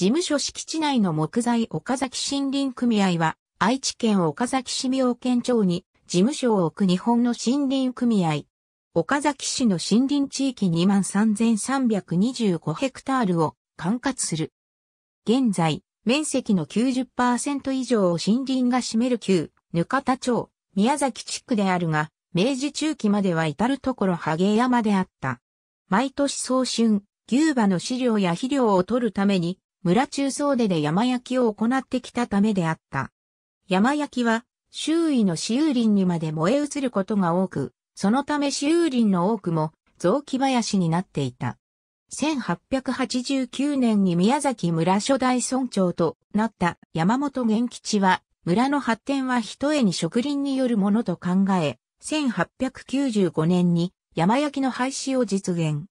事務所敷地内の木材岡崎森林組合は、愛知県岡崎市妙見町に事務所を置く日本の森林組合。岡崎市の森林地域23,325ヘクタールを管轄する。現在、面積の90%以上を森林が占める旧、ぬかた町、宮崎地区であるが、明治中期までは至るところハゲ山であった。毎年早春、牛馬の飼料や肥料を取るために、村中総出で山焼きを行ってきたためであった。山焼きは周囲の私有林にまで燃え移ることが多く、そのため私有林の多くも雑木林になっていた。1889年に宮崎村初代村長となった山本元吉は、村の発展は一重に植林によるものと考え、1895年に山焼きの廃止を実現。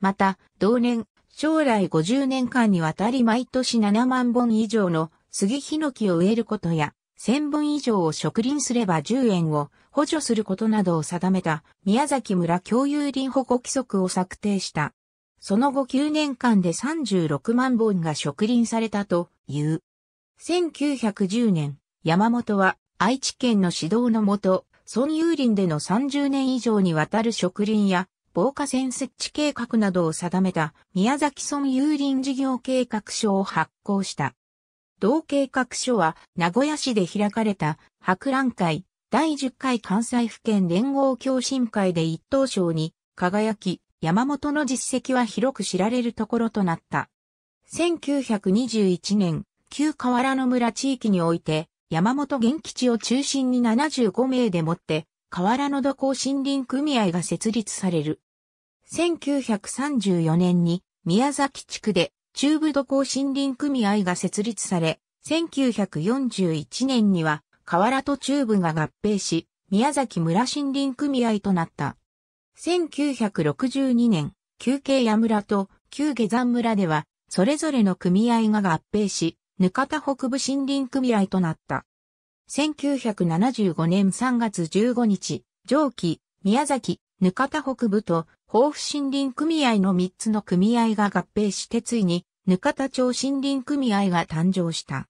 また、同年将来50年間にわたり毎年7万本以上の杉ヒノキを植えることや、1000本以上を植林すれば10円を補助することなどを定めた宮崎村共有林保護規則を策定した。その後9年間で36万本が植林されたという。1910年、山本は愛知県の指導のもと、村有林での30年以上にわたる植林や防火線設置計画などを定めた宮崎村有林事業計画書を発行した。同計画書は名古屋市で開かれた博覧会第10回関西府県連合共進会で一等賞に輝き、山本の実績は広く知られるところとなった。1921年、旧河原の村地域において、山本元吉を中心に75名でもって、河原の土工森林組合が設立される。1934年に宮崎地区で中部土工森林組合が設立され、1941年には河原と中部が合併し、宮崎村森林組合となった。1962年、旧慶屋村と旧下山村では、それぞれの組合が合併し、ぬた北部森林組合となった。1975年3月15日、上記、宮崎、ぬた北部と豊富森林組合の3つの組合が合併してついに、かた町森林組合が誕生した。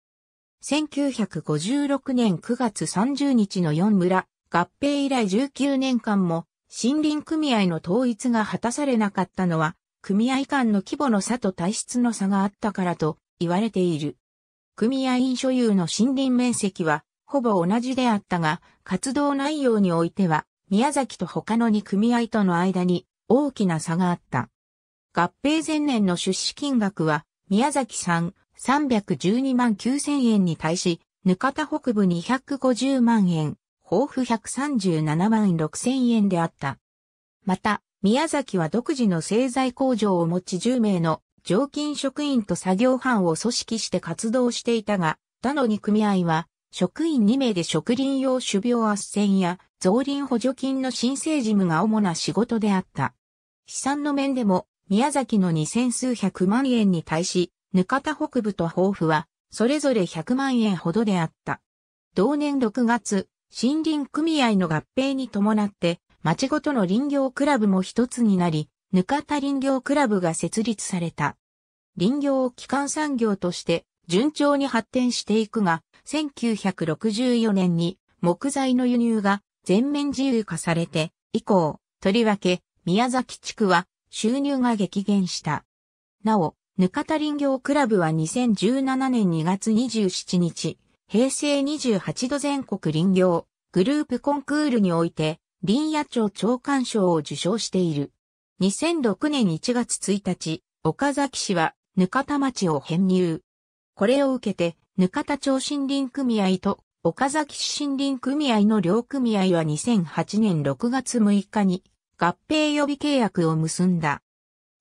1956年9月30日の4村、合併以来19年間も森林組合の統一が果たされなかったのは、組合間の規模の差と体質の差があったからと言われている。組合員所有の森林面積はほぼ同じであったが、活動内容においては、宮崎と他の2組合との間に大きな差があった。合併前年の出資金額は、宮崎さん312万9000円に対し、ぬかた北部250万円、豊富137万6000円であった。また、宮崎は独自の製材工場を持ち10名の常勤職員と作業班を組織して活動していたが、他の2組合は、職員2名で植林用種苗斡旋や増林補助金の申請事務が主な仕事であった。資産の面でも、宮崎の二千数百万円に対し、ぬかた北部と豊富は、それぞれ100万円ほどであった。同年6月、森林組合の合併に伴って、町ごとの林業クラブも一つになり、ぬかた林業クラブが設立された。林業を基幹産業として順調に発展していくが、1964年に木材の輸入が全面自由化されて、以降、とりわけ宮崎地区は収入が激減した。なお、ぬかた林業クラブは2017年2月27日、平成28度全国林業グループコンクールにおいて、林野庁長官賞を受賞している。2006年1月1日、岡崎市は、ぬかた町を編入。これを受けて、ぬかた町森林組合と、岡崎市森林組合の両組合は2008年6月6日に、合併予備契約を結んだ。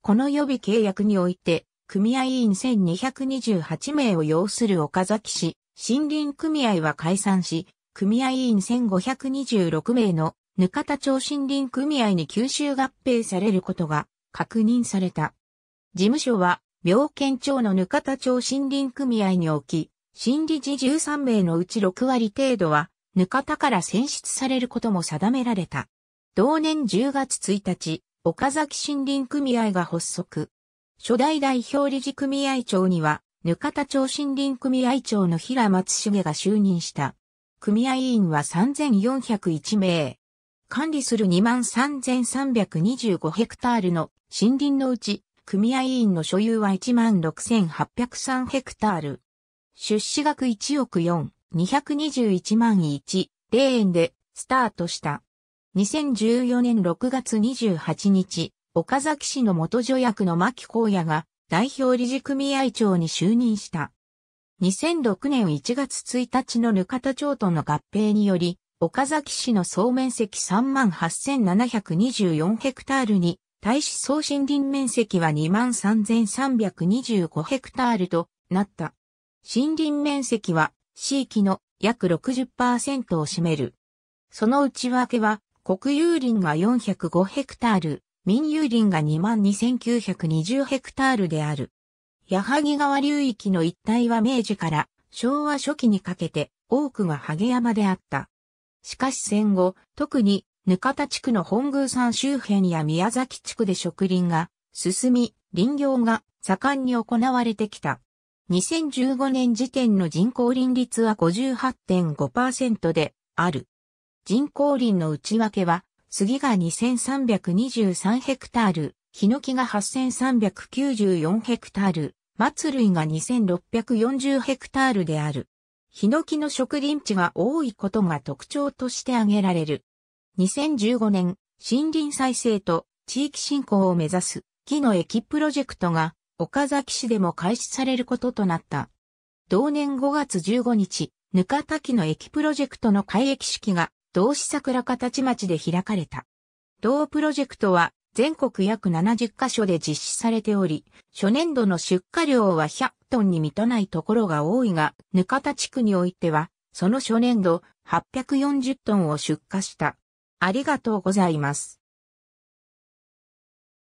この予備契約において、組合員1228名を要する岡崎市、森林組合は解散し、組合員1526名のぬかた町森林組合に吸収合併されることが確認された。事務所は、妙見町のぬかた町森林組合におき、新理事13名のうち6割程度は、ぬかたから選出されることも定められた。同年10月1日、岡崎森林組合が発足。初代代表理事組合長には、ぬかた町森林組合長の平松重が就任した。組合員は3401名。管理する23,325ヘクタールの森林のうち、組合員の所有は16,803ヘクタール。出資額1億4、221万1、0円でスタートした。2014年6月28日、岡崎市の元助役の牧荒野が代表理事組合長に就任した。2006年1月1日のぬかた町との合併により、岡崎市の総面積38,724ヘクタールに、対し総森林面積は23,325ヘクタールとなった。森林面積は、地域の約60%を占める。その内訳は、国有林が405ヘクタール、民有林が22,920ヘクタールである。矢作川流域の一帯は明治から昭和初期にかけて多くが萩山であった。しかし戦後、特にぬかた地区の本宮山周辺や宮崎地区で植林が進み、林業が盛んに行われてきた。2015年時点の人口林率は58.5%である。人工林の内訳は、杉が2323ヘクタール、ヒノキが8394ヘクタール、松類が2640ヘクタールである。ヒノキの植林地が多いことが特徴として挙げられる。2015年、森林再生と地域振興を目指す木の駅プロジェクトが岡崎市でも開始されることとなった。同年5月15日、ぬかたきの駅プロジェクトの開駅式が同志桜形町で開かれた。同プロジェクトは全国約70カ所で実施されており、初年度の出荷量は100トンに満たないところが多いが、ぬかた地区においては、その初年度840トンを出荷した。ありがとうございます。